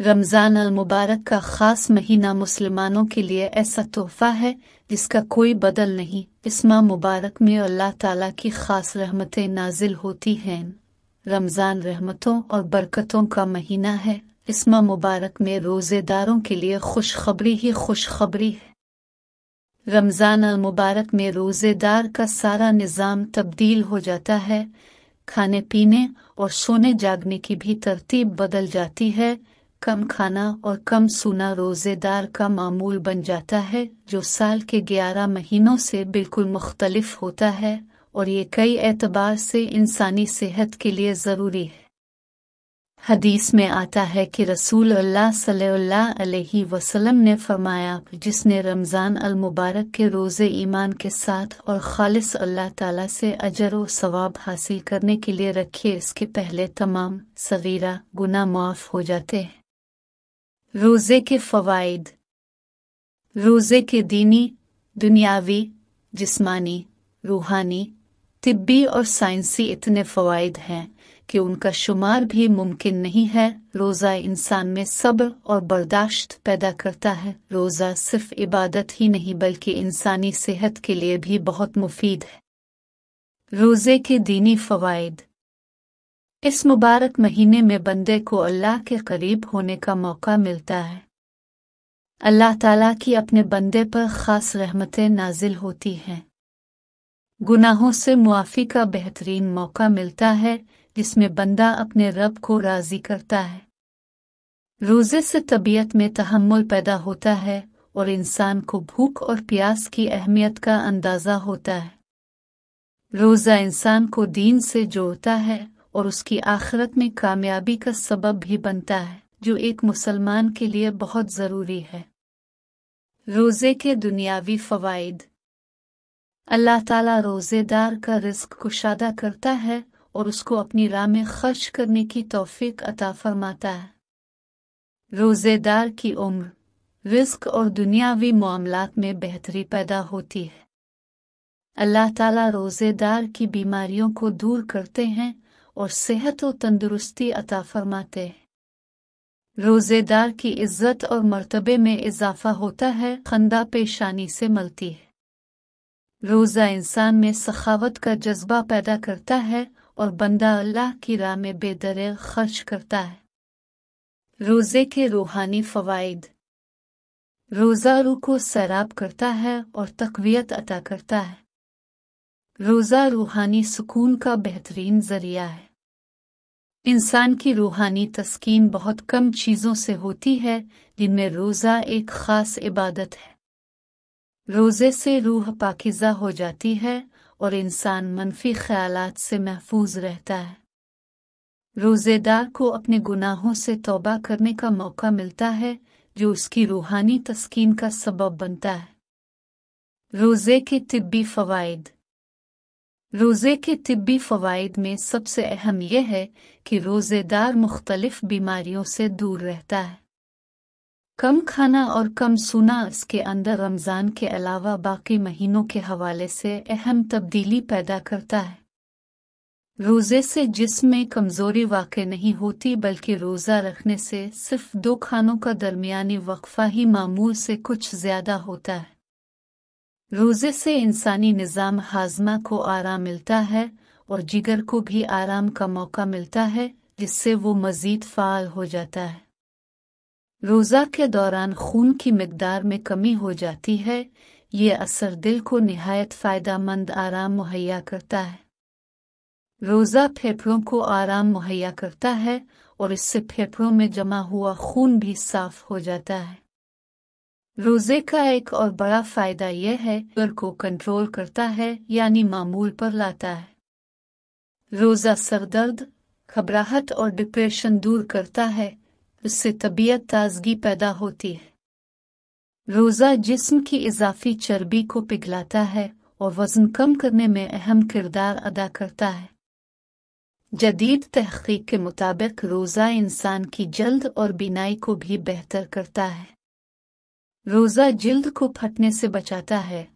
रमज़ान अल मुबारक का ख़ास महीना मुसलमानों के लिए ऐसा तोहफा है जिसका कोई बदल नहीं माह मुबारक में अल्लाह ताला की ख़ास रहमतें नाजिल होती हैं रमज़ान रहमतों और बरकतों का महीना है माह मुबारक में रोज़ेदारों के लिए खुशखबरी ही खुशखबरी है रमज़ान अल मुबारक में रोज़ेदार का सारा निज़ाम तब्दील हो जाता है खाने पीने और सोने जागने की भी तरतीब बदल जाती है कम खाना और कम सोना रोज़ेदार का मामूल बन जाता है जो साल के ग्यारह महीनों से बिल्कुल मुख्तलिफ होता है और ये कई एतबार से इंसानी सेहत के लिए ज़रूरी है हदीस में आता है कि रसूल अल्लाह सल्लल्लाहु अलैहि वसल्लम ने फरमाया जिसने रमज़ान अल मुबारक के रोज़े ईमान के साथ और खालिस अल्लाह ताला से अजर व सवाब हासिल करने के लिए रखे इसके पहले तमाम सवीरा गुना माफ़ हो जाते हैं रोज़े के फ़वाइद रोज़े के दीनी दुनियावी जिस्मानी रूहानी तिब्बी और साइंसी इतने फ़वाइद हैं कि उनका शुमार भी मुमकिन नहीं है रोज़ा इंसान में सब्र और बर्दाश्त पैदा करता है रोज़ा सिर्फ इबादत ही नहीं बल्कि इंसानी सेहत के लिए भी बहुत मुफीद है रोज़े के दीनी फ़वाइद इस मुबारक महीने में बंदे को अल्लाह के करीब होने का मौका मिलता है अल्लाह ताला की अपने बंदे पर ख़ास रहमतें नाजिल होती हैं गुनाहों से मुआफ़ी का बेहतरीन मौका मिलता है जिसमें बंदा अपने रब को राज़ी करता है रोज़े से तबीयत में तहमुल पैदा होता है और इंसान को भूख और प्यास की अहमियत का अंदाज़ा होता है रोज़ा इंसान को दीन से जोड़ता है और उसकी आखिरत में कामयाबी का सबब भी बनता है जो एक मुसलमान के लिए बहुत ज़रूरी है रोज़े के दुनियावी फ़वाइद अल्लाह ताला रोज़ेदार का रिस्क कुशादा करता है और उसको अपनी राह में खर्च करने की तौफीक अता फरमाता है रोज़ेदार की उम्र रिस्क और दुनियावी मामलात में बेहतरी पैदा होती है अल्लाह ताला रोज़ेदार की बीमारियों को दूर करते हैं और सेहत और तंदुरुस्ती अता फरमाते रोजेदार की इज्जत और मर्तबे में इजाफा होता है खंदा पेशानी से मलती है रोज़ा इंसान में सखावत का जज्बा पैदा करता है और बंदा अल्लाह की राह में बेदरे खर्च करता है रोज़े के रूहानी फ़वाइद रोज़ा रू को सैराब करता है और तकवीत अता करता है रोज़ा रूहानी सुकून का बेहतरीन जरिया है इंसान की रूहानी तस्कीन बहुत कम चीज़ों से होती है जिनमें रोज़ा एक ख़ास इबादत है रोज़े से रूह पाकिज़ा हो जाती है और इंसान मनफी ख्याल से महफूज रहता है रोज़ेदार को अपने गुनाहों से तोबा करने का मौका मिलता है जो उसकी रूहानी तस्कीन का सबब बनता है रोज़े के तिब्बी फ़वाद रोज़े के तिब्बी फ़वाद में सबसे अहम यह है कि रोज़ेदार मुख्तलिफ बीमारियों से दूर रहता है कम खाना और कम सोना इसके अंदर रमज़ान के अलावा बाकी महीनों के हवाले से अहम तब्दीली पैदा करता है रोज़े से जिसम में कमज़ोरी वाक़ नहीं होती बल्कि रोज़ा रखने से सिर्फ दो खानों का दरमियानी वक्फा ही मामूल से कुछ ज़्यादा होता है रोज़े से इंसानी निज़ाम हाजमा को आराम मिलता है और जिगर को भी आराम का मौका मिलता है जिससे वो मज़ीद फ़ाल हो जाता है रोज़ा के दौरान खून की मकदार में कमी हो जाती है ये असर दिल को नहायत फ़ायदा मंद आराम मुहैया करता है रोज़ा फेफड़ों को आराम मुहैया करता है और इससे फेफड़ों में जमा हुआ खून भी साफ हो जाता है रोजे का एक और बड़ा फायदा यह है घर को कंट्रोल करता है यानी मामूल पर लाता है रोजा सरदर्द घबराहट और डिप्रेशन दूर करता है उससे तबीयत ताजगी पैदा होती है रोजा जिस्म की इजाफी चर्बी को पिघलाता है और वजन कम करने में अहम किरदार अदा करता है जदीद तहकीक के मुताबिक रोज़ा इंसान की जल्द और बीनाई को भी बेहतर करता है रोज़ा जिल्द को फटने से बचाता है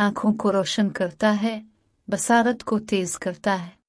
आंखों को रोशन करता है बसारत को तेज करता है